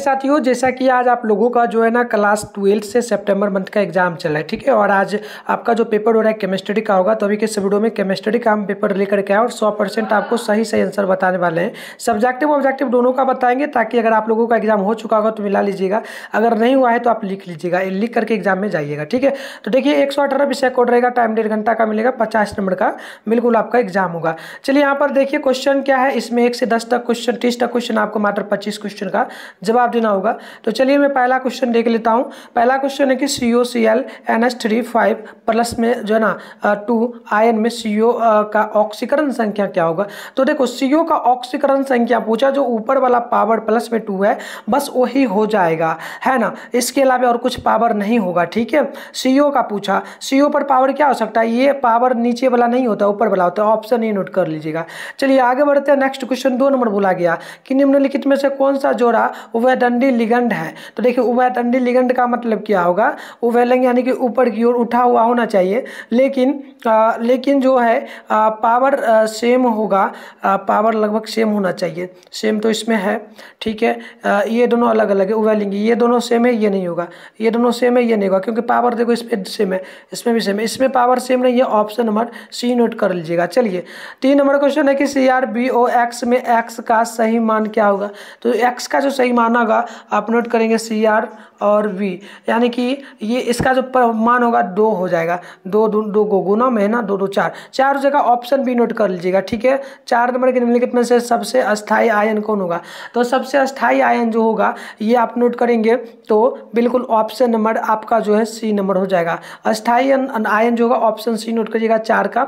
साथियों जैसा कि आज आप लोगों का जो है ना क्लास ट्वेल्थ से सितंबर मंथ का एग्जाम चल रहा है ठीक है और आज आपका जो पेपर हो रहा है केमिस्ट्री का होगा तो अभी के वीडियो में केमिस्ट्री का हम पेपर लेकर के आए और सौ परसेंट आपको सही सही आंसर बताने वाले हैं सब्जेक्टिव ऑब्जेक्टिव दोनों का बताएंगे ताकि अगर आप लोगों का एग्जाम हो चुका होगा तो मिला लीजिएगा अगर नहीं हुआ है तो आप लिख लीजिएगा लिख करके एग्जाम में जाइएगा ठीक है तो देखिए एक विषय कोड रहेगा टाइम डेढ़ घंटा का मिलेगा पचास नंबर का बिल्कुल आपका एग्जाम होगा चलिए यहाँ पर देखिए क्वेश्चन क्या है इसमें एक से दस तक क्वेश्चन तीस तक क्वेश्चन आपको मात्र पच्चीस क्वेश्चन का जवाब जवाब देना होगा तो चलिए मैं पहला क्वेश्चन देख लेता हूँ पहला क्वेश्चन है कि C O C L N H three five plus में जो है ना टू आयन में सी ओ का ऑक्सीकरण संख्या क्या होगा तो देखो सी ओ का ऑक्सीकरण संख्या पूछा जो ऊपर वाला पावर प्लस में टू है बस वही हो जाएगा है ना इसके अलावा और कुछ पावर नहीं होगा ठीक है सी ओ का पूछा सी ओ पर पावर क्या हो सकता है ये पावर नीचे वाला नहीं होता ऊपर वाला होता है ऑप्शन ये नोट कर लीजिएगा चलिए आगे बढ़ते हैं नेक्स्ट क्वेश्चन दो नंबर बोला गया कि निम्नलिखित में से कौन सा जोड़ा वह उभयदंडी लिगंड है तो देखिए उभयदंडी लिगंड का मतलब क्या होगा उभयलिंग यानी कि ऊपर की ओर उठा हुआ होना चाहिए लेकिन आ, लेकिन जो है आ, पावर आ, सेम होगा आ, पावर लगभग सेम होना चाहिए सेम तो इसमें है ठीक है आ, ये दोनों अलग अलग है उभयलिंग ये दोनों सेम है ये नहीं होगा ये दोनों सेम है ये नहीं होगा क्योंकि पावर देखो इसमें सेम है इसमें भी सेम है इसमें पावर सेम नहीं है ऑप्शन नंबर सी नोट कर लीजिएगा चलिए तीन नंबर क्वेश्चन है कि C R B O X में एक्स का सही मान क्या होगा तो एक्स का जो सही मान बनेगा आप नोट करेंगे सी आर और वी यानी कि ये इसका जो मान होगा दो हो जाएगा दो दो, दो गो गुना में है ना दो दो चार चार हो जाएगा ऑप्शन बी नोट कर लीजिएगा ठीक है चार नंबर के निम्नलिखित में से सबसे अस्थाई आयन कौन होगा तो सबसे अस्थाई आयन जो होगा ये आप नोट करेंगे तो बिल्कुल ऑप्शन नंबर आपका जो है सी नंबर हो जाएगा अस्थाई आयन जो होगा ऑप्शन सी नोट करिएगा चार का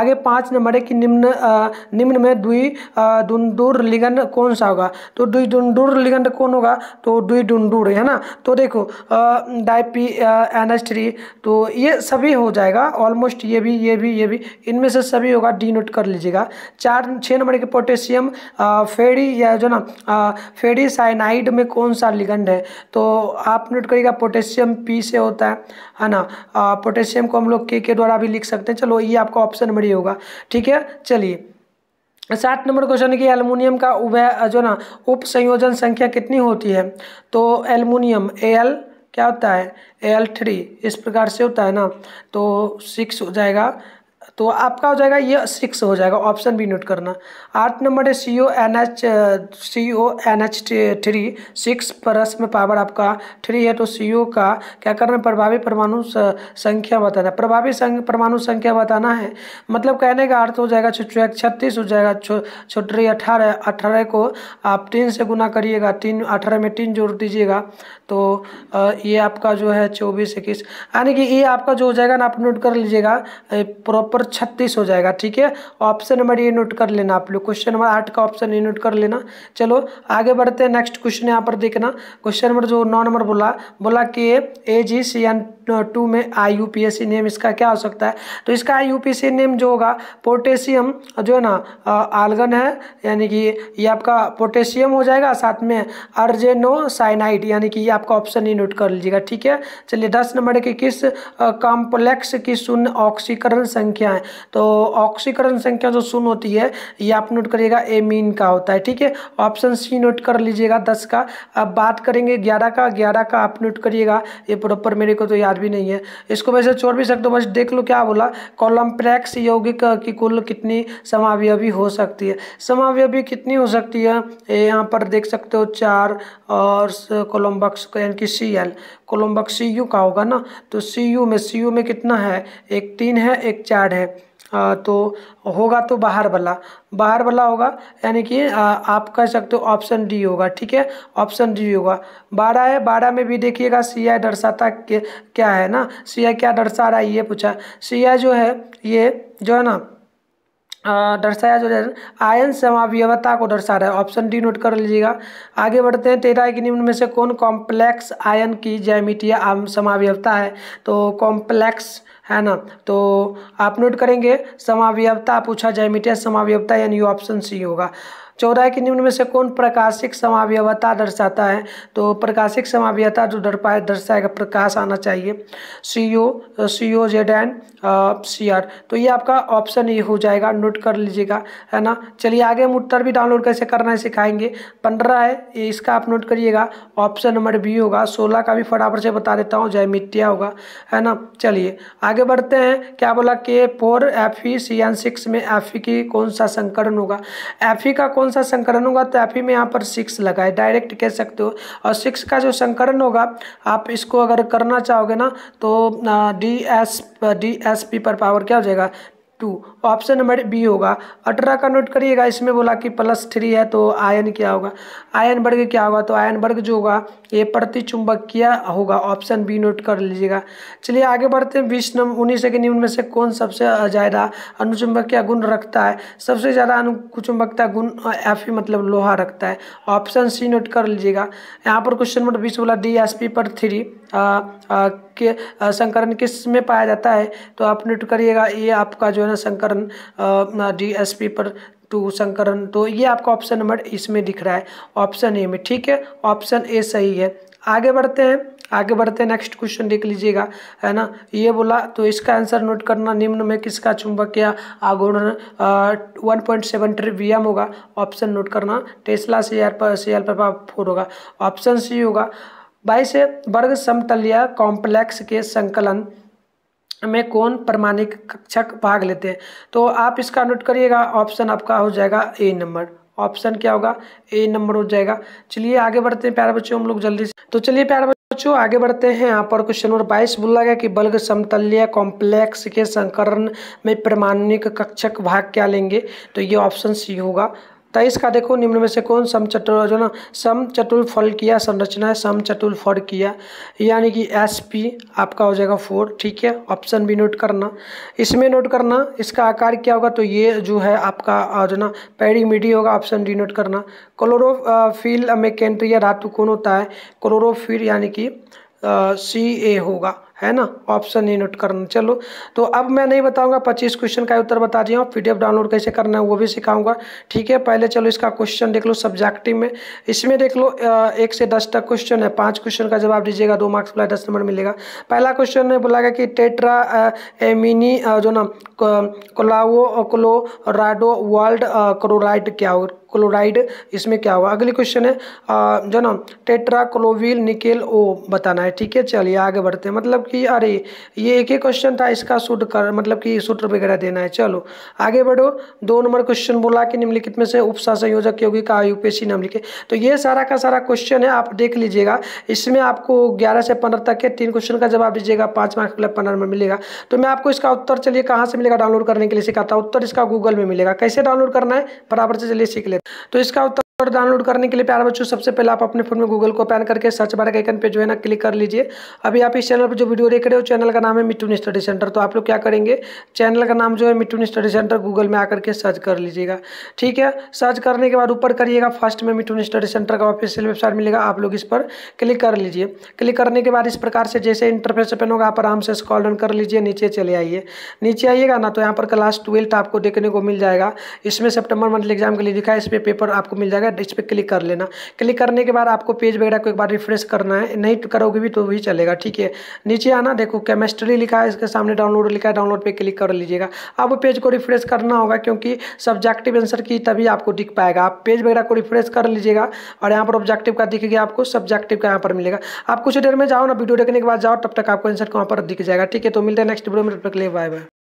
आगे पाँच नंबर है कि निम्न निम्न में दुई दुंदुर लिगन कौन सा होगा तो दुई दुंदुर लिगन कौन कौन होगा तो डुई डुंडूर है ना तो देखो डाइपी पी एन थ्री तो ये सभी हो जाएगा ऑलमोस्ट ये भी ये भी ये भी इनमें से सभी होगा डी नोट कर लीजिएगा चार छः नंबर के पोटेशियम फेडी या जो ना फेडी साइनाइड में कौन सा लिगंड है तो आप नोट करिएगा पोटेशियम पी से होता है है ना पोटेशियम को हम लोग के के द्वारा भी लिख सकते हैं चलो ये आपका ऑप्शन नंबर ही होगा ठीक है चलिए सात नंबर क्वेश्चन कि एलमिनियम का उभय जो ना उप संयोजन संख्या कितनी होती है तो एलमिनियम ए एल क्या होता है ए एल थ्री इस प्रकार से होता है ना तो सिक्स हो जाएगा तो आपका हो जाएगा ये सिक्स हो जाएगा ऑप्शन भी नोट करना आठ नंबर है C O N H C O N H three six plus में पावर आपका थ्री है तो सी ओ का क्या करना है प्रभावी परमाणु संख्या बताना प्रभावी परमाणु संख्या बताना है मतलब कहने का अर्थ हो जाएगा छत्तीस हो जाएगा छोटी अठारह अठारह को आप तीन से गुना करिएगा तीन अठारह में तीन जोड़ दीजिएगा तो ये आपका जो है चौबीस इक्कीस यानी कि ये आपका जो हो जाएगा ना आप नोट कर लीजिएगा प्रॉपर छत्तीस हो जाएगा ठीक है ऑप्शन नंबर ये नोट कर लेना आप लोग क्वेश्चन नंबर आठ का ऑप्शन ये नोट कर लेना चलो आगे बढ़ते हैं नेक्स्ट क्वेश्चन यहाँ पर देखना क्वेश्चन नंबर जो नौ नंबर बोला बोला कि ए जी सी एन टू में I U P S C name इसका क्या हो सकता है तो इसका I U P C name जो होगा पोटेशियम जो है ना आलगन है यानी कि ये आपका पोटेशियम हो जाएगा साथ में अर्जेनो साइनाइड यानी कि ये आपका ऑप्शन ही नोट कर लीजिएगा ठीक है चलिए दस नंबर के किस कॉम्प्लेक्स की शून्य ऑक्सीकरण संख्या है तो ऑक्सीकरण संख्या जो शून्य होती है ये आप नोट करिएगा एमीन का होता है ठीक है ऑप्शन सी नोट कर लीजिएगा दस का अब बात करेंगे ग्यारह का ग्यारह का आप नोट करिएगा ये प्रॉपर मेरे को तो याद भी नहीं है इसको वैसे छोड़ भी सकते हो बस देख लो क्या बोला कॉलम्प्रेक्स यौगिक की कुल कितनी समावयवी हो सकती है समावयवी कितनी हो सकती है यहाँ पर देख सकते हो चार और कोलम्बक्स उसका यानी कि सी एल कोलम्बक सी यू का होगा ना तो सी यू में सी यू में कितना है एक तीन है एक चार है तो होगा तो बाहर वाला बाहर वाला होगा यानी कि आप कह सकते हो ऑप्शन डी होगा ठीक है ऑप्शन डी होगा बारह है बारह में भी देखिएगा सी आई दर्शाता क्या है ना सी आई क्या दर्शा रहा है ये पूछा सी आई जो है ये जो है ना दर्शाया जो है आयन समाव्यवता को दर्शा रहा है ऑप्शन डी नोट कर लीजिएगा आगे बढ़ते हैं तेरह के निम्न में से कौन कॉम्प्लेक्स आयन की जैमितीय समाव्यवता है तो कॉम्प्लेक्स है ना तो आप नोट करेंगे समाव्यवता पूछा जैमितीय समाव्यवता यानी ऑप्शन सी होगा चौदह के निम्न में से कौन प्रकाशिक समाव्यवता दर्शाता है तो प्रकाशिक समावयता जो दर्पाए दर्शाएगा प्रकाश आना चाहिए C O C O Z N C R तो ये आपका ऑप्शन ये हो जाएगा नोट कर लीजिएगा है ना चलिए आगे हम उत्तर भी डाउनलोड कैसे करना है सिखाएंगे पंद्रह है इसका आप नोट करिएगा ऑप्शन नंबर बी होगा सोलह का भी फटाफट से बता देता हूँ मिट्टिया होगा है ना चलिए आगे बढ़ते हैं क्या बोला के four F E C N six में एफ ई की कौन सा संकरण होगा एफ ई का कौन कौन सा संकरण होगा तो आप ही में यहाँ पर सिक्स लगाए डायरेक्ट कह सकते हो और सिक्स का जो संकरण होगा आप इसको अगर करना चाहोगे ना तो D S D S P पर पावर क्या हो जाएगा टू ऑप्शन नंबर बी होगा अठारह का नोट करिएगा इसमें बोला कि प्लस थ्री है तो आयन क्या होगा आयन वर्ग क्या होगा तो आयन वर्ग जो होगा ये प्रतिचुंबकीय होगा ऑप्शन बी नोट कर लीजिएगा चलिए आगे बढ़ते हैं बीस नंबर उन्नीस के निम्न में से कौन सबसे ज़्यादा अनुचुंबकीय गुण रखता है सबसे ज़्यादा अनुचुंबकता गुण एफ मतलब लोहा रखता है ऑप्शन सी नोट कर लीजिएगा यहाँ पर क्वेश्चन नंबर बीस बोला डी एस पी पर थ्री के संकरण किस में पाया जाता है तो आप नोट करिएगा ये आपका जो है ना संकरण डी एस पी पर टू संकरण तो ये आपका ऑप्शन नंबर इसमें दिख रहा है ऑप्शन ए में ठीक है ऑप्शन ए सही है आगे बढ़ते हैं आगे बढ़ते हैं नेक्स्ट क्वेश्चन देख लीजिएगा है ना ये बोला तो इसका आंसर नोट करना निम्न में किसका या आघूर्ण वन पॉइंट सेवन एम होगा ऑप्शन नोट करना टेस्ला से यार पर सी आर पर फोर होगा ऑप्शन सी होगा बाईस वर्ग समतलिया कॉम्प्लेक्स के संकलन में कौन प्रमाणिक कक्षक भाग लेते हैं तो आप इसका नोट करिएगा ऑप्शन आपका हो जाएगा ए नंबर ऑप्शन क्या होगा ए नंबर हो जाएगा चलिए आगे बढ़ते हैं प्यारे बच्चों हम लोग जल्दी से तो चलिए प्यारे बच्चों आगे बढ़ते हैं यहाँ पर क्वेश्चन नंबर बाईस बोला गया कि बल्ग समतल्य कॉम्प्लेक्स के संकरण में प्रमाणिक कक्षक भाग क्या लेंगे तो ये ऑप्शन सी होगा तेईस तो का देखो निम्न में से कौन समचतुर जो ना समचतुर फल किया संरचना है समचतुर फल किया यानी कि एस पी आपका हो जाएगा फोर ठीक है ऑप्शन भी नोट करना इसमें नोट करना इसका आकार क्या होगा तो ये जो है आपका जो ना पेरीमिडी होगा ऑप्शन डी नोट करना क्लोरोफिल में केंद्रीय धातु कौन होता है क्लोरोफिल यानी कि सी ए होगा है ना ऑप्शन ये नोट करना चलो तो अब मैं नहीं बताऊंगा पच्चीस क्वेश्चन का उत्तर बता दिया हूँ पीडीएफ डाउनलोड कैसे करना है वो भी सिखाऊंगा ठीक है पहले चलो इसका क्वेश्चन देख लो सब्जेक्टिव में इसमें देख लो एक से दस तक क्वेश्चन है पाँच क्वेश्चन का जवाब दीजिएगा दो मार्क्स वाला दस नंबर मिलेगा पहला क्वेश्चन ने बोला गया कि टेट्रा एमिनी जो ना कोलाओ क्लोराडो वर्ल्ड क्लोराइड क्या और क्लोराइड इसमें क्या होगा अगले क्वेश्चन है जो ना टेट्राक्लोविल निकेल ओ बताना है ठीक है चलिए आगे बढ़ते हैं मतलब कि अरे ये एक ही क्वेश्चन था इसका सूट कर मतलब कि सूत्र वगैरह देना है चलो आगे बढ़ो दो नंबर क्वेश्चन बोला कि निम्नलिखित में से उपसा संयोजक योगी का यूपीएससी नाम लिखे तो ये सारा का सारा क्वेश्चन है आप देख लीजिएगा इसमें आपको ग्यारह से पंद्रह तक के तीन क्वेश्चन का जवाब दीजिएगा पाँच मार्क्स पंद्रह में मिलेगा तो मैं आपको इसका उत्तर चलिए कहाँ से मिलेगा डाउनलोड करने के लिए सिखाता हूँ उत्तर इसका गूगल में मिलेगा कैसे डाउनलोड करना है बराबर से चलिए सीख लेते तो इसका उत्तर और डाउनलोड करने के लिए प्यार बच्चों सबसे पहले आप अपने फोन में गूगल को पैन करके सर्च बार के आइकन पे जो है ना क्लिक कर लीजिए अभी आप इस चैनल पर जो वीडियो देख रहे हो चैनल का नाम है मिटून स्टडी सेंटर तो आप लोग क्या करेंगे चैनल का नाम जो है मिटून स्टडी सेंटर गूगल में आकर के सर्च कर लीजिएगा ठीक है सर्च करने के बाद ऊपर करिएगा फर्स्ट में मिटून स्टडी सेंटर का ऑफिशियल वेबसाइट मिलेगा आप लोग इस पर क्लिक कर लीजिए क्लिक करने के बाद इस प्रकार से जैसे इंटरफेस ओपन होगा आप आराम से स्कॉल डाउन कर लीजिए नीचे चले आइए नीचे आइएगा ना तो यहाँ पर क्लास ट्वेल्थ आपको देखने को मिल जाएगा इसमें सेप्टेम्बर मंथली एग्जाम के लिए लिखा है इस पेपर आपको मिल जाएगा रहेगा इस पर क्लिक कर लेना क्लिक करने के बाद आपको पेज वगैरह को एक बार रिफ्रेश करना है नहीं तो करोगे भी तो भी चलेगा ठीक है नीचे आना देखो केमिस्ट्री लिखा है इसके सामने डाउनलोड लिखा है डाउनलोड पर क्लिक कर लीजिएगा अब पेज को रिफ्रेश करना होगा क्योंकि सब्जेक्टिव आंसर की तभी आपको दिख पाएगा आप पेज वगैरह को रिफ्रेश कर लीजिएगा और यहाँ पर ऑब्जेक्टिव का दिख गया आपको सब्जेक्टिव का यहाँ पर मिलेगा आप कुछ देर में जाओ ना वीडियो देखने के बाद जाओ तब तक आपको आंसर को वहाँ पर दिख जाएगा ठीक है तो मिलते हैं नेक्स्ट वीडियो में तब तक ले बाय बाय